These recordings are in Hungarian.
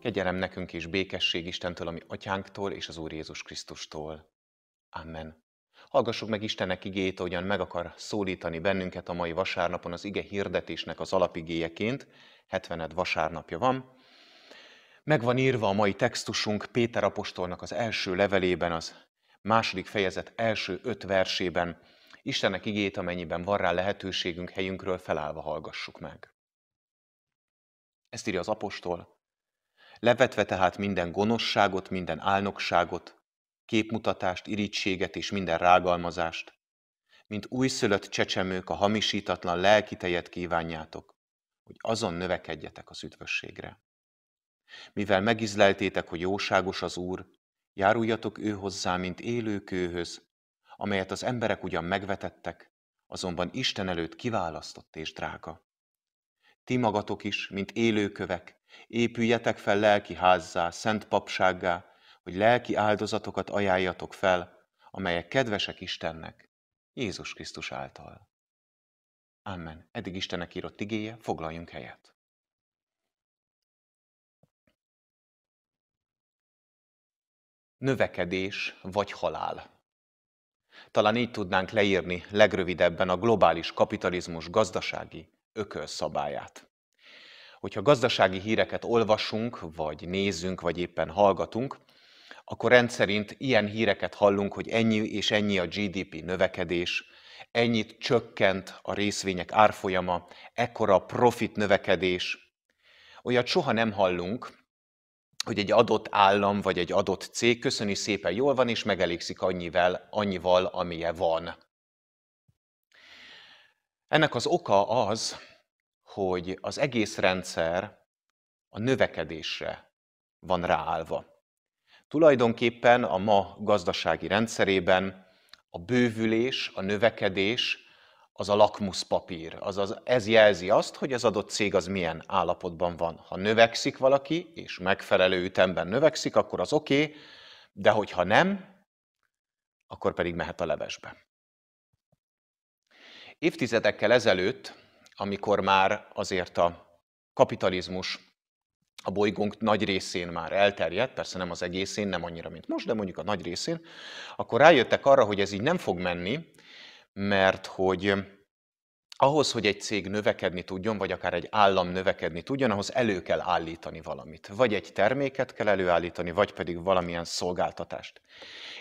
Kegyelem nekünk és békesség Istentől, ami atyánktól és az Úr Jézus Krisztustól. Amen. Hallgassuk meg Istenek igéjét, ahogyan meg akar szólítani bennünket a mai vasárnapon az ige hirdetésnek az alapigéjeként. 70. vasárnapja van. Meg van írva a mai textusunk Péter apostolnak az első levelében, az második fejezet első öt versében. Istenek igét, amennyiben van rá lehetőségünk, helyünkről felállva hallgassuk meg. Ezt írja az apostol. Levetve tehát minden gonoszságot, minden álnokságot, képmutatást, irítséget és minden rágalmazást, mint újszülött csecsemők a hamisítatlan lelki tejet kívánjátok, hogy azon növekedjetek az üdvösségre. Mivel megizleltétek, hogy jóságos az Úr, járuljatok ő hozzá, mint élő kőhöz, amelyet az emberek ugyan megvetettek, azonban Isten előtt kiválasztott és drága. Ti magatok is, mint élőkövek, Épüljetek fel lelki házzá, szent papsággá, hogy lelki áldozatokat ajánljatok fel, amelyek kedvesek Istennek, Jézus Krisztus által. Amen. Eddig Istenek írott igéje, foglaljunk helyet. Növekedés vagy halál. Talán így tudnánk leírni legrövidebben a globális kapitalizmus gazdasági ökölszabályát hogyha gazdasági híreket olvasunk, vagy nézünk, vagy éppen hallgatunk, akkor rendszerint ilyen híreket hallunk, hogy ennyi és ennyi a GDP növekedés, ennyit csökkent a részvények árfolyama, ekkora a profit növekedés. Olyat soha nem hallunk, hogy egy adott állam vagy egy adott cég köszöni szépen jól van, és megelégszik annyivel, annyival, amilyen van. Ennek az oka az, hogy az egész rendszer a növekedésre van ráállva. Tulajdonképpen a ma gazdasági rendszerében a bővülés, a növekedés az a lakmuszpapír. Azaz ez jelzi azt, hogy az adott cég az milyen állapotban van. Ha növekszik valaki, és megfelelő ütemben növekszik, akkor az oké, okay, de hogyha nem, akkor pedig mehet a levesbe. Évtizedekkel ezelőtt amikor már azért a kapitalizmus a bolygónk nagy részén már elterjedt, persze nem az egészén, nem annyira, mint most, de mondjuk a nagy részén, akkor rájöttek arra, hogy ez így nem fog menni, mert hogy eh, ahhoz, hogy egy cég növekedni tudjon, vagy akár egy állam növekedni tudjon, ahhoz elő kell állítani valamit. Vagy egy terméket kell előállítani, vagy pedig valamilyen szolgáltatást.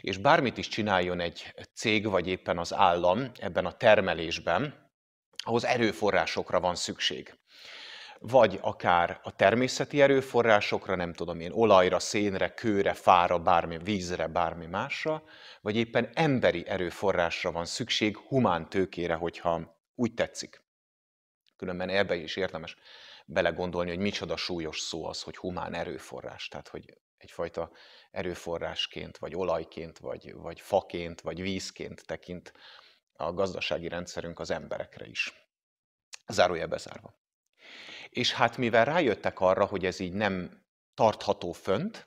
És bármit is csináljon egy cég, vagy éppen az állam ebben a termelésben, ahhoz erőforrásokra van szükség. Vagy akár a természeti erőforrásokra, nem tudom én, olajra, szénre, kőre, fára, bármi, vízre, bármi másra, vagy éppen emberi erőforrásra van szükség, humán tőkére, hogyha úgy tetszik. Különben ebbe is érdemes belegondolni, hogy micsoda súlyos szó az, hogy humán erőforrás. Tehát, hogy egyfajta erőforrásként, vagy olajként, vagy, vagy faként, vagy vízként tekint a gazdasági rendszerünk az emberekre is. Zárója bezárva. És hát mivel rájöttek arra, hogy ez így nem tartható fönt,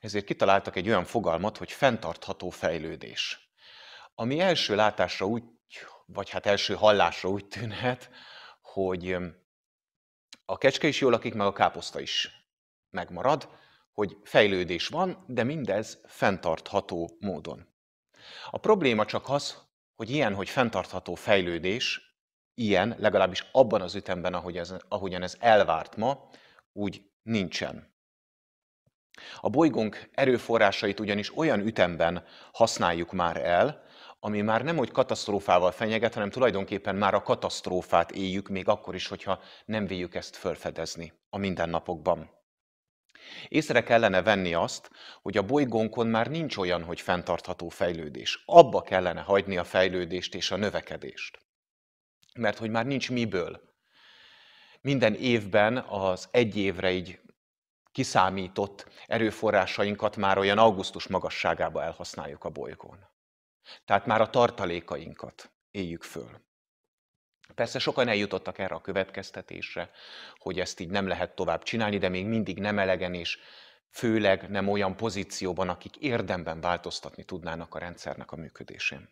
ezért kitaláltak egy olyan fogalmat, hogy fenntartható fejlődés. Ami első látásra úgy, vagy hát első hallásra úgy tűnhet, hogy a kecske is jól lakik, meg a káposzta is megmarad, hogy fejlődés van, de mindez fenntartható módon. A probléma csak az, hogy ilyen, hogy fenntartható fejlődés, ilyen, legalábbis abban az ütemben, ahogy ez, ahogyan ez elvárt ma, úgy nincsen. A bolygónk erőforrásait ugyanis olyan ütemben használjuk már el, ami már nem hogy katasztrófával fenyeget, hanem tulajdonképpen már a katasztrófát éljük, még akkor is, hogyha nem véljük ezt felfedezni a mindennapokban. Észre kellene venni azt, hogy a bolygónkon már nincs olyan, hogy fenntartható fejlődés. Abba kellene hagyni a fejlődést és a növekedést. Mert hogy már nincs miből. Minden évben az egy évre így kiszámított erőforrásainkat már olyan augusztus magasságába elhasználjuk a bolygón. Tehát már a tartalékainkat éljük föl. Persze sokan eljutottak erre a következtetésre, hogy ezt így nem lehet tovább csinálni, de még mindig nem elegen, és főleg nem olyan pozícióban, akik érdemben változtatni tudnának a rendszernek a működésén.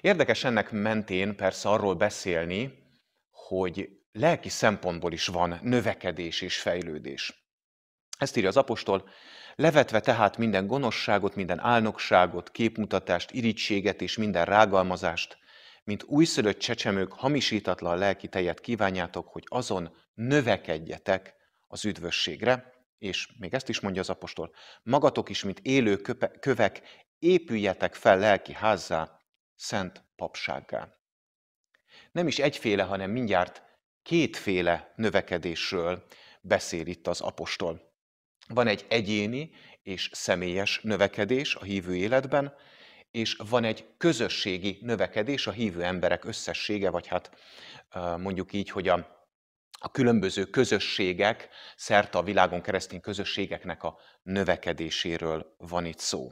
Érdekes ennek mentén persze arról beszélni, hogy lelki szempontból is van növekedés és fejlődés. Ezt írja az apostol, levetve tehát minden gonoszságot, minden álnokságot, képmutatást, irítséget és minden rágalmazást, mint újszülött csecsemők hamisítatlan lelki tejet kívánjátok, hogy azon növekedjetek az üdvösségre, és még ezt is mondja az apostol, magatok is, mint élő kövek, épüljetek fel lelki házzá, szent papsággá. Nem is egyféle, hanem mindjárt kétféle növekedésről beszél itt az apostol. Van egy egyéni és személyes növekedés a hívő életben, és van egy közösségi növekedés, a hívő emberek összessége, vagy hát mondjuk így, hogy a, a különböző közösségek, szerte a világon keresztény közösségeknek a növekedéséről van itt szó.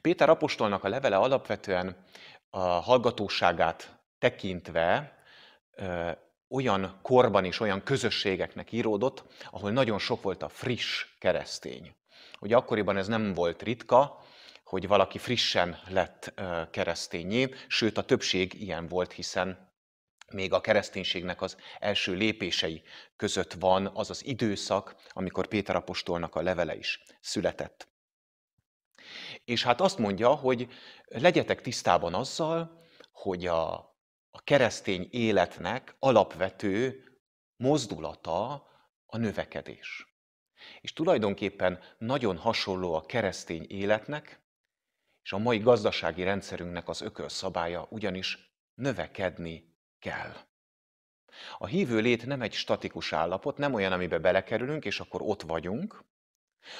Péter apostolnak a levele alapvetően a hallgatóságát tekintve olyan korban és olyan közösségeknek íródott, ahol nagyon sok volt a friss keresztény. Ugye akkoriban ez nem volt ritka, hogy valaki frissen lett keresztényé, sőt a többség ilyen volt, hiszen még a kereszténységnek az első lépései között van az az időszak, amikor Péter apostolnak a levele is született. És hát azt mondja, hogy legyetek tisztában azzal, hogy a, a keresztény életnek alapvető mozdulata a növekedés. És tulajdonképpen nagyon hasonló a keresztény életnek és a mai gazdasági rendszerünknek az ökölszabálya ugyanis növekedni kell. A hívő lét nem egy statikus állapot, nem olyan, amibe belekerülünk, és akkor ott vagyunk,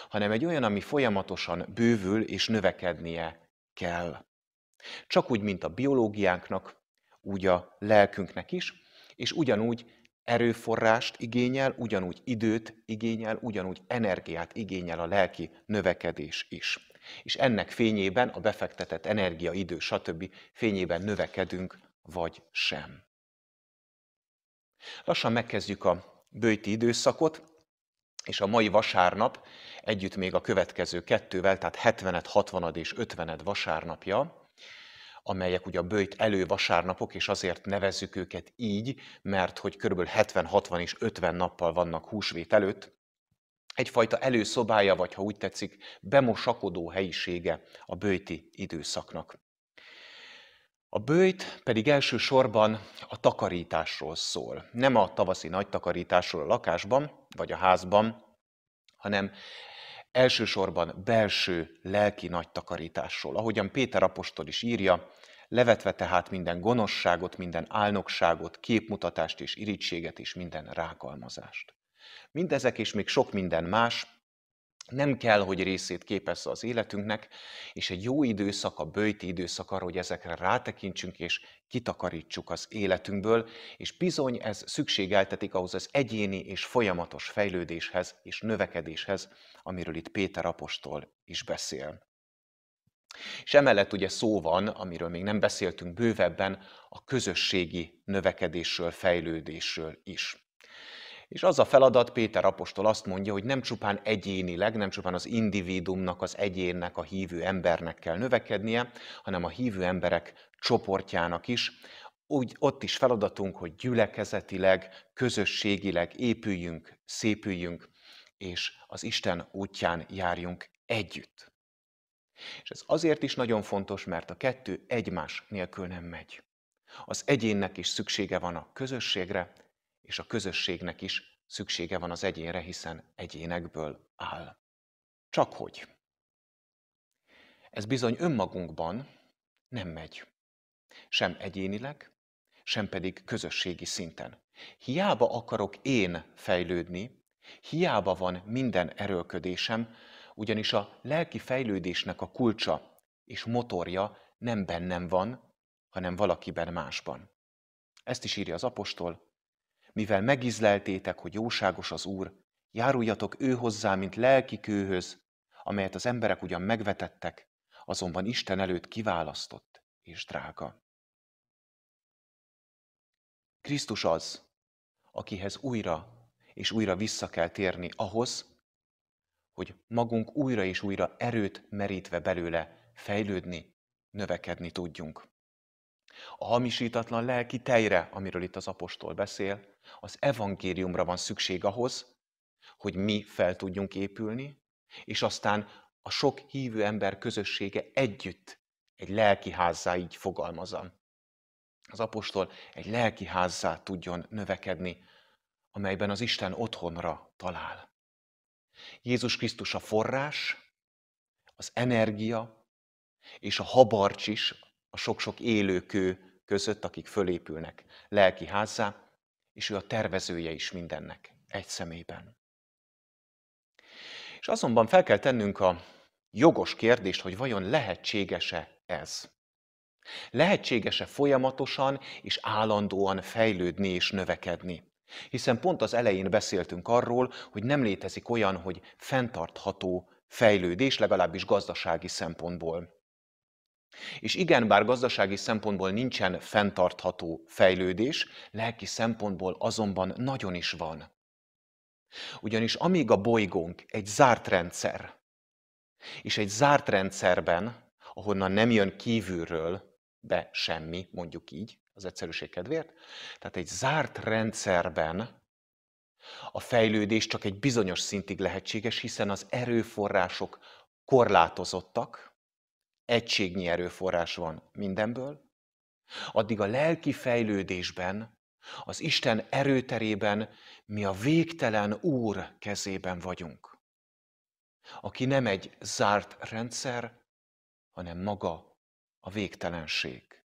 hanem egy olyan, ami folyamatosan bővül és növekednie kell. Csak úgy, mint a biológiánknak, úgy a lelkünknek is, és ugyanúgy erőforrást igényel, ugyanúgy időt igényel, ugyanúgy energiát igényel a lelki növekedés is és ennek fényében a befektetett energia, idő, stb. fényében növekedünk, vagy sem. Lassan megkezdjük a bőti időszakot, és a mai vasárnap együtt még a következő kettővel, tehát 70 60 és 50 vasárnapja, amelyek ugye a bőjt elővasárnapok, és azért nevezzük őket így, mert hogy kb. 70, 60 és 50 nappal vannak húsvét előtt, egyfajta előszobája, vagy ha úgy tetszik, bemosakodó helyisége a bőti időszaknak. A bőjt pedig elsősorban a takarításról szól. Nem a tavaszi nagy takarításról a lakásban vagy a házban, hanem elsősorban belső lelki nagy takarításról. Ahogyan Péter apostol is írja, levetve tehát minden gonoszságot, minden álnokságot, képmutatást és irítséget és minden rákalmazást. Mindezek és még sok minden más nem kell, hogy részét képezze az életünknek, és egy jó időszak, a bőti időszak arra, hogy ezekre rátekintsünk és kitakarítsuk az életünkből, és bizony ez szükségeltetik ahhoz az egyéni és folyamatos fejlődéshez és növekedéshez, amiről itt Péter apostol is beszél. És emellett ugye szó van, amiről még nem beszéltünk bővebben, a közösségi növekedésről, fejlődésről is. És az a feladat, Péter apostol azt mondja, hogy nem csupán egyénileg, nem csupán az individumnak, az egyénnek, a hívő embernek kell növekednie, hanem a hívő emberek csoportjának is. Úgy, ott is feladatunk, hogy gyülekezetileg, közösségileg épüljünk, szépüljünk, és az Isten útján járjunk együtt. És ez azért is nagyon fontos, mert a kettő egymás nélkül nem megy. Az egyénnek is szüksége van a közösségre, és a közösségnek is szüksége van az egyénre, hiszen egyénekből áll. Csak hogy. Ez bizony önmagunkban nem megy. Sem egyénileg, sem pedig közösségi szinten. Hiába akarok én fejlődni, hiába van minden erőlködésem, ugyanis a lelki fejlődésnek a kulcsa és motorja nem bennem van, hanem valakiben másban. Ezt is írja az apostol, mivel megizleltétek, hogy jóságos az Úr, járuljatok ő hozzá, mint lelki kőhöz, amelyet az emberek ugyan megvetettek, azonban Isten előtt kiválasztott és drága. Krisztus az, akihez újra és újra vissza kell térni ahhoz, hogy magunk újra és újra erőt merítve belőle fejlődni, növekedni tudjunk. A hamisítatlan lelki tejre, amiről itt az apostol beszél, az evangéliumra van szükség ahhoz, hogy mi fel tudjunk épülni, és aztán a sok hívő ember közössége együtt egy házzá így fogalmazom. Az apostol egy házzá tudjon növekedni, amelyben az Isten otthonra talál. Jézus Krisztus a forrás, az energia és a habarcs is a sok-sok élőkő között, akik fölépülnek lelki házzá, és ő a tervezője is mindennek, egy szemében. És azonban fel kell tennünk a jogos kérdést, hogy vajon lehetséges-e ez. Lehetséges-e folyamatosan és állandóan fejlődni és növekedni? Hiszen pont az elején beszéltünk arról, hogy nem létezik olyan, hogy fenntartható fejlődés, legalábbis gazdasági szempontból. És igen, bár gazdasági szempontból nincsen fenntartható fejlődés, lelki szempontból azonban nagyon is van. Ugyanis amíg a bolygónk egy zárt rendszer, és egy zárt rendszerben, ahonnan nem jön kívülről be semmi, mondjuk így, az egyszerűség kedvéért, tehát egy zárt rendszerben a fejlődés csak egy bizonyos szintig lehetséges, hiszen az erőforrások korlátozottak, egységnyi erőforrás van mindenből, addig a lelki fejlődésben, az Isten erőterében mi a végtelen Úr kezében vagyunk, aki nem egy zárt rendszer, hanem maga a végtelenség.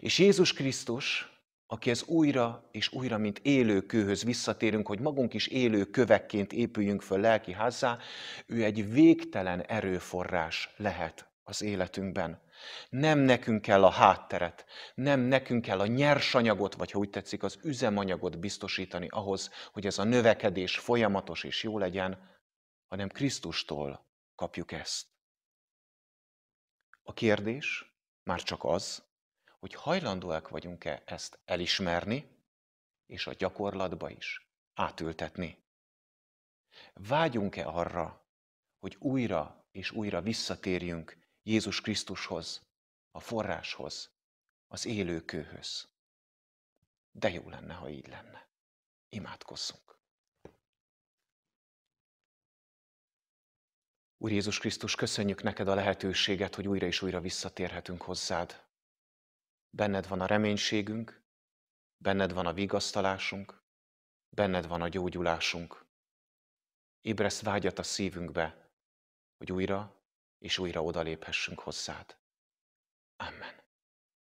És Jézus Krisztus aki ez újra és újra, mint élő kőhöz visszatérünk, hogy magunk is élő kövekként épüljünk föl lelki házzá, ő egy végtelen erőforrás lehet az életünkben. Nem nekünk kell a hátteret, nem nekünk kell a nyersanyagot, vagy ha úgy tetszik, az üzemanyagot biztosítani ahhoz, hogy ez a növekedés folyamatos és jó legyen, hanem Krisztustól kapjuk ezt. A kérdés már csak az, hogy hajlandóak vagyunk-e ezt elismerni, és a gyakorlatba is átültetni. Vágyunk-e arra, hogy újra és újra visszatérjünk Jézus Krisztushoz, a forráshoz, az élőkőhöz? De jó lenne, ha így lenne. Imádkozzunk. Úr Jézus Krisztus, köszönjük neked a lehetőséget, hogy újra és újra visszatérhetünk hozzád. Benned van a reménységünk, benned van a vigasztalásunk, benned van a gyógyulásunk. Ébresz vágyat a szívünkbe, hogy újra és újra odaléphessünk hozzád. Amen.